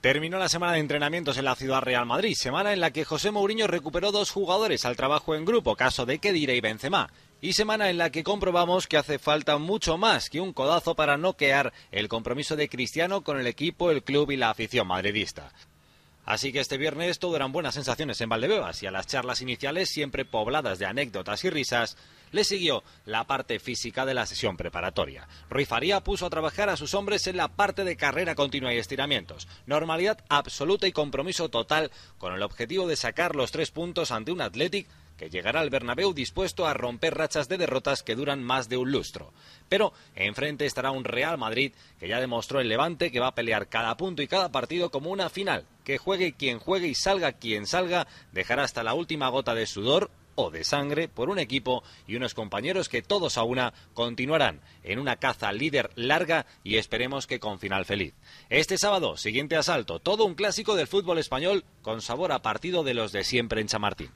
Terminó la semana de entrenamientos en la Ciudad Real Madrid, semana en la que José Mourinho recuperó dos jugadores al trabajo en grupo, caso de Kedira y Benzema, y semana en la que comprobamos que hace falta mucho más que un codazo para noquear el compromiso de Cristiano con el equipo, el club y la afición madridista. Así que este viernes todo eran buenas sensaciones en Valdebebas y a las charlas iniciales, siempre pobladas de anécdotas y risas, le siguió la parte física de la sesión preparatoria. Ruiz Faría puso a trabajar a sus hombres en la parte de carrera continua y estiramientos. Normalidad absoluta y compromiso total con el objetivo de sacar los tres puntos ante un Athletic que llegará al Bernabéu dispuesto a romper rachas de derrotas que duran más de un lustro. Pero enfrente estará un Real Madrid que ya demostró el Levante que va a pelear cada punto y cada partido como una final que juegue quien juegue y salga quien salga, dejará hasta la última gota de sudor o de sangre por un equipo y unos compañeros que todos a una continuarán en una caza líder larga y esperemos que con final feliz. Este sábado, siguiente asalto, todo un clásico del fútbol español con sabor a partido de los de siempre en Chamartín.